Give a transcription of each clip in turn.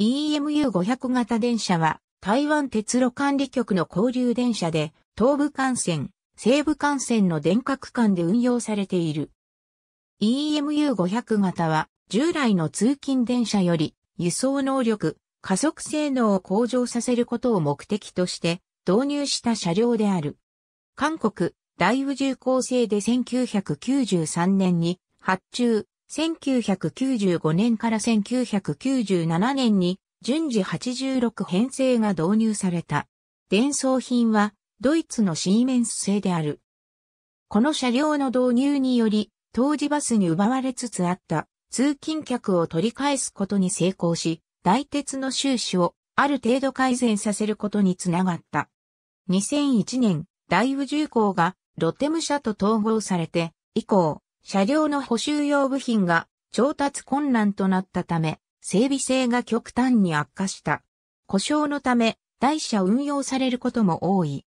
EMU500 型電車は台湾鉄路管理局の交流電車で東部幹線、西部幹線の電化区間で運用されている。EMU500 型は従来の通勤電車より輸送能力、加速性能を向上させることを目的として導入した車両である。韓国、大宇重工製で1993年に発注、1995年から1997年に順次86編成が導入された。伝送品はドイツのシーメンス製である。この車両の導入により、当時バスに奪われつつあった通勤客を取り返すことに成功し、大鉄の収支をある程度改善させることにつながった。2001年、大宇重工がロテム社と統合されて、以降、車両の補修用部品が調達困難となったため、整備性が極端に悪化した。故障のため、台車運用されることも多い。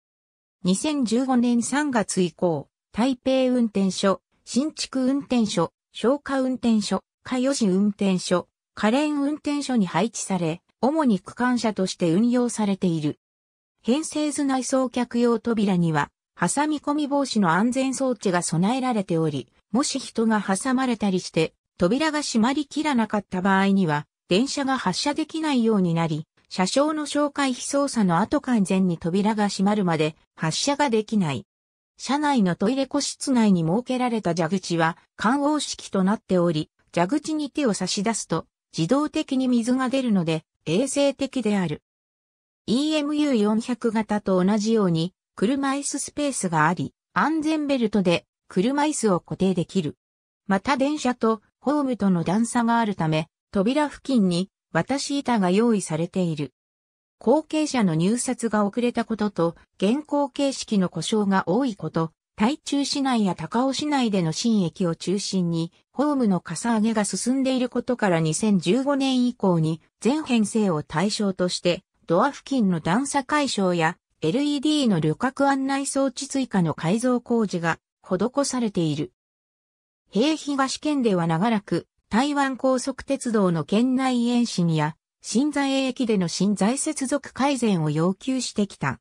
2015年3月以降、台北運転所、新築運転所、消化運転所、火予市運転所、可連運転所に配置され、主に区間車として運用されている。編成図内装客用扉には、挟み込み防止の安全装置が備えられており、もし人が挟まれたりして、扉が閉まりきらなかった場合には、電車が発車できないようになり、車掌の紹介非操作の後完全に扉が閉まるまで発車ができない。車内のトイレ個室内に設けられた蛇口は缶応式となっており、蛇口に手を差し出すと自動的に水が出るので衛生的である。EMU400 型と同じように車椅子スペースがあり、安全ベルトで車椅子を固定できる。また電車とホームとの段差があるため、扉付近に渡し板が用意されている。後継者の入札が遅れたことと、現行形式の故障が多いこと、台中市内や高尾市内での新駅を中心に、ホームのかさ上げが進んでいることから2015年以降に、全編成を対象として、ドア付近の段差解消や、LED の旅客案内装置追加の改造工事が施されている。平東県では長らく台湾高速鉄道の県内延伸や新在駅での新在接続改善を要求してきた。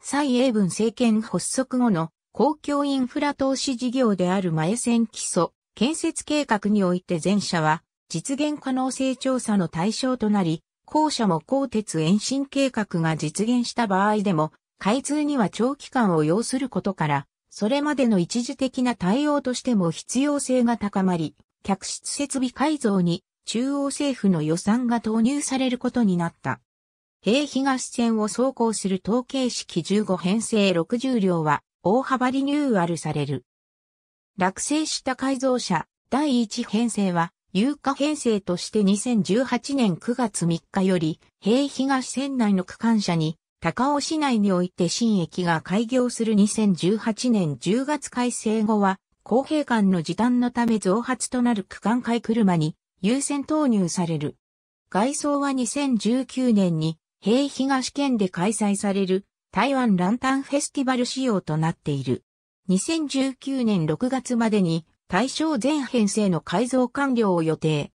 蔡英文政権発足後の公共インフラ投資事業である前線基礎建設計画において前者は実現可能性調査の対象となり、後者も鋼鉄延伸計画が実現した場合でも、開通には長期間を要することから、それまでの一時的な対応としても必要性が高まり、客室設備改造に中央政府の予算が投入されることになった。平東線を走行する統計式15編成60両は大幅リニューアルされる。落成した改造車第1編成は有価編成として2018年9月3日より平東線内の区間車に高尾市内において新駅が開業する2018年10月改正後は、公平間の時短のため増発となる区間改車に優先投入される。外装は2019年に、平東県で開催される台湾ランタンフェスティバル仕様となっている。2019年6月までに対象全編成の改造完了を予定。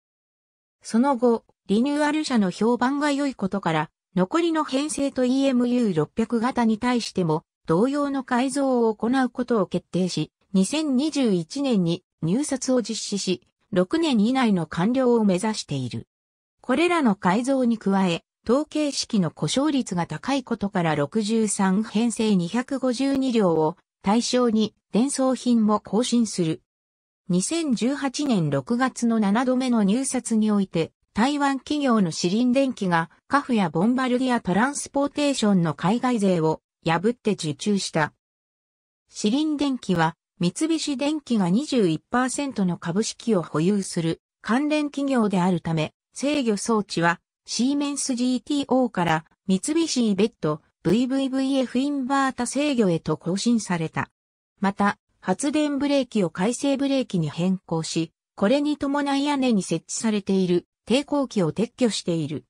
その後、リニューアル車の評判が良いことから、残りの編成と EMU600 型に対しても同様の改造を行うことを決定し、2021年に入札を実施し、6年以内の完了を目指している。これらの改造に加え、統計式の故障率が高いことから63編成252両を対象に伝送品も更新する。2018年6月の7度目の入札において、台湾企業のシリン電機が、カフやボンバルディア・トランスポーテーションの海外勢を破って受注した。シリン電機は、三菱電機が21%の株式を保有する関連企業であるため、制御装置は、シーメンス GTO から三菱イベット VVVF インバータ制御へと更新された。また、発電ブレーキを回生ブレーキに変更し、これに伴い屋根に設置されている抵抗機を撤去している。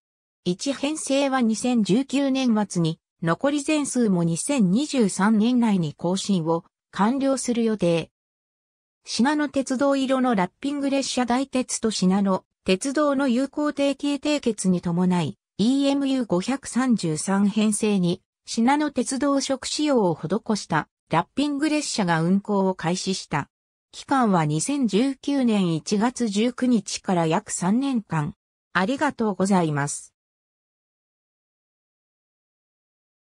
1編成は2019年末に、残り全数も2023年内に更新を完了する予定。品の鉄道色のラッピング列車大鉄と信濃鉄道の有効提携締結に伴い EMU533 編成に信濃鉄道食仕様を施したラッピング列車が運行を開始した。期間は2019年1月19日から約3年間。ありがとうございます。